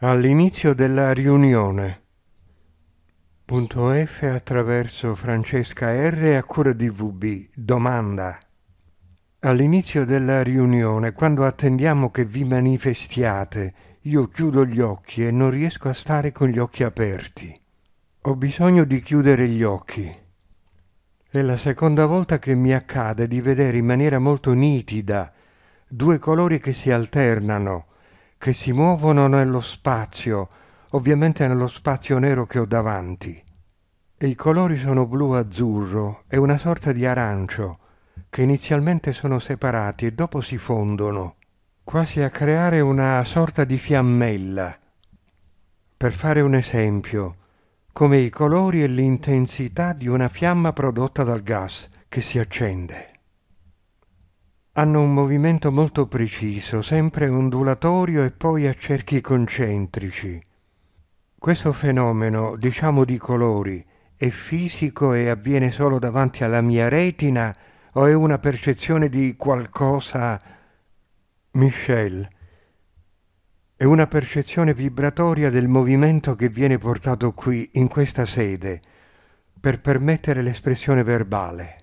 All'inizio della riunione. Punto F attraverso Francesca R a cura di VB. Domanda. All'inizio della riunione, quando attendiamo che vi manifestiate, io chiudo gli occhi e non riesco a stare con gli occhi aperti. Ho bisogno di chiudere gli occhi. È la seconda volta che mi accade di vedere in maniera molto nitida due colori che si alternano che si muovono nello spazio, ovviamente nello spazio nero che ho davanti. E I colori sono blu-azzurro e una sorta di arancio, che inizialmente sono separati e dopo si fondono, quasi a creare una sorta di fiammella. Per fare un esempio, come i colori e l'intensità di una fiamma prodotta dal gas che si accende hanno un movimento molto preciso, sempre ondulatorio e poi a cerchi concentrici. Questo fenomeno, diciamo di colori, è fisico e avviene solo davanti alla mia retina o è una percezione di qualcosa... Michel, è una percezione vibratoria del movimento che viene portato qui, in questa sede, per permettere l'espressione verbale.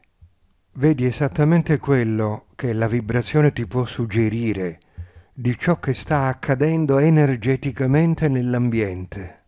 Vedi esattamente quello che la vibrazione ti può suggerire di ciò che sta accadendo energeticamente nell'ambiente.